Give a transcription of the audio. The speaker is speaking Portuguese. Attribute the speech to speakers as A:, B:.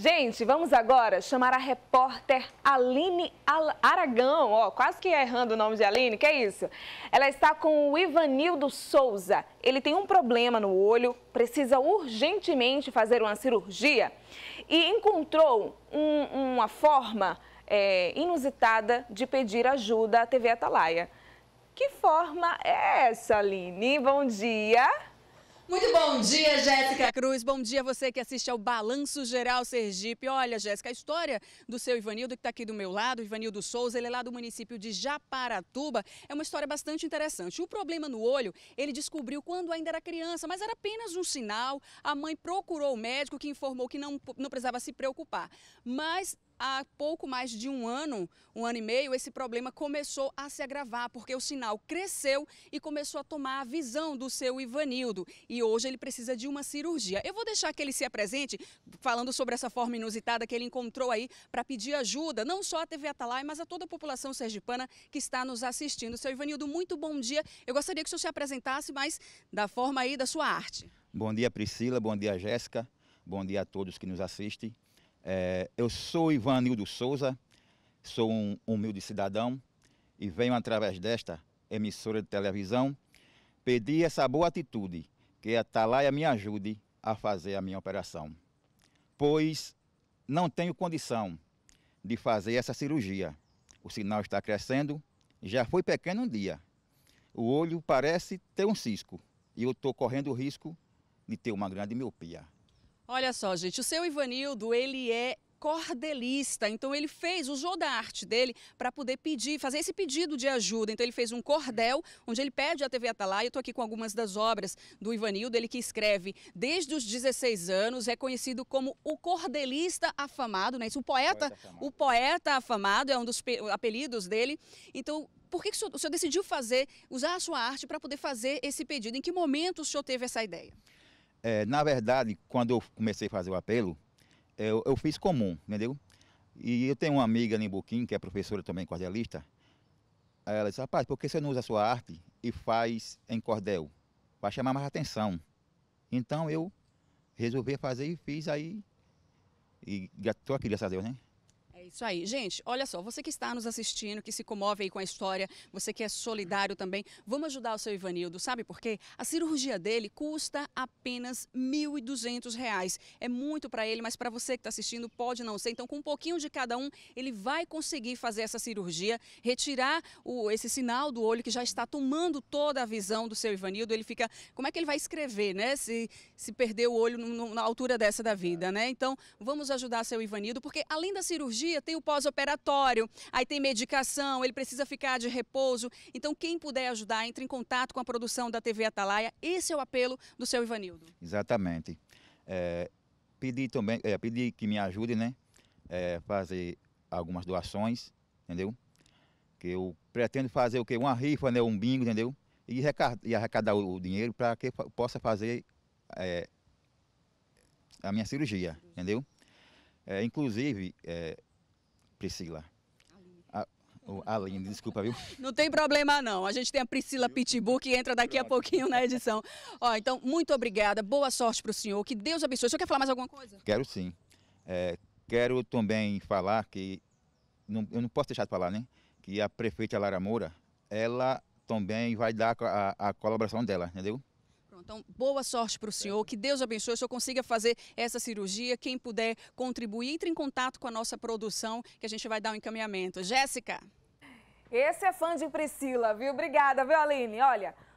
A: Gente, vamos agora chamar a repórter Aline Aragão, ó, quase que errando o nome de Aline, que é isso? Ela está com o Ivanildo Souza. Ele tem um problema no olho, precisa urgentemente fazer uma cirurgia e encontrou um, uma forma é, inusitada de pedir ajuda à TV Atalaia. Que forma é essa, Aline? Bom dia! Muito bom dia, Jéssica Cruz. Bom dia você que assiste ao Balanço Geral Sergipe. Olha, Jéssica, a história do seu Ivanildo, que está aqui do meu lado, Ivanildo Souza, ele é lá do município de Japaratuba, é uma história bastante interessante. O problema no olho, ele descobriu quando ainda era criança, mas era apenas um sinal. A mãe procurou o médico que informou que não, não precisava se preocupar. Mas há pouco mais de um ano, um ano e meio, esse problema começou a se agravar, porque o sinal cresceu e começou a tomar a visão do seu Ivanildo. E hoje ele precisa de uma cirurgia. Eu vou deixar que ele se apresente falando sobre essa forma inusitada que ele encontrou aí para pedir ajuda, não só à TV Atalaia, mas a toda a população sergipana que está nos assistindo. Seu Ivanildo, muito bom dia. Eu gostaria que o senhor se apresentasse, mas da forma aí da sua arte.
B: Bom dia, Priscila. Bom dia, Jéssica. Bom dia a todos que nos assistem. É, eu sou Ivanildo Souza, sou um humilde cidadão e venho através desta emissora de televisão pedir essa boa atitude que a Talaia me ajude a fazer a minha operação, pois não tenho condição de fazer essa cirurgia. O sinal está crescendo, já foi pequeno um dia. O olho parece ter um cisco e eu estou correndo o risco de ter uma grande miopia.
A: Olha só, gente, o seu Ivanildo, ele é cordelista. Então ele fez, usou da arte dele para poder pedir, fazer esse pedido de ajuda. Então ele fez um cordel onde ele pede à TV Atalaia. Eu estou aqui com algumas das obras do Ivanildo, ele que escreve desde os 16 anos, é conhecido como o cordelista afamado, né? Isso, o poeta, poeta o poeta afamado é um dos apelidos dele. Então, por que, que o, senhor, o senhor decidiu fazer, usar a sua arte para poder fazer esse pedido? Em que momento o senhor teve essa ideia?
B: É, na verdade, quando eu comecei a fazer o apelo, é, eu, eu fiz comum, entendeu? E eu tenho uma amiga em Boquim, que é professora também cordelista. Ela disse, rapaz, por que você não usa a sua arte e faz em cordel? Vai chamar mais atenção. Então eu resolvi fazer e fiz aí. E estou aqui, graças a Deus, né?
A: Isso aí. Gente, olha só, você que está nos assistindo, que se comove aí com a história, você que é solidário também, vamos ajudar o seu Ivanildo, sabe por quê? A cirurgia dele custa apenas R$ 1.200. É muito para ele, mas para você que está assistindo pode não ser. Então, com um pouquinho de cada um, ele vai conseguir fazer essa cirurgia, retirar o, esse sinal do olho que já está tomando toda a visão do seu Ivanildo. Ele fica, como é que ele vai escrever, né? Se, se perder o olho no, no, na altura dessa da vida, né? Então, vamos ajudar seu Ivanildo, porque além da cirurgia, cirurgia tem o pós-operatório, aí tem medicação, ele precisa ficar de repouso. Então, quem puder ajudar, entre em contato com a produção da TV Atalaia. Esse é o apelo do seu Ivanildo.
B: Exatamente. É, pedir também, é, pedir que me ajude, né? É, fazer algumas doações, entendeu? Que eu pretendo fazer o quê? Uma rifa, né? Um bingo, entendeu? E arrecadar, o, dinheiro para que possa fazer é, a minha cirurgia, entendeu? É, inclusive, é, Priscila. Aline, desculpa, viu?
A: Não tem problema não. A gente tem a Priscila Pitbull que entra daqui a pouquinho na edição. Ó, então, muito obrigada. Boa sorte para o senhor. Que Deus abençoe. O senhor quer falar mais alguma coisa?
B: Quero sim. É, quero também falar que, não, eu não posso deixar de falar, né? Que a prefeita Lara Moura, ela também vai dar a, a colaboração dela, entendeu?
A: Então, boa sorte para o senhor, que Deus abençoe, o senhor consiga fazer essa cirurgia. Quem puder contribuir, entre em contato com a nossa produção, que a gente vai dar um encaminhamento. Jéssica! Esse é fã de Priscila, viu? Obrigada, viu, Aline? Olha,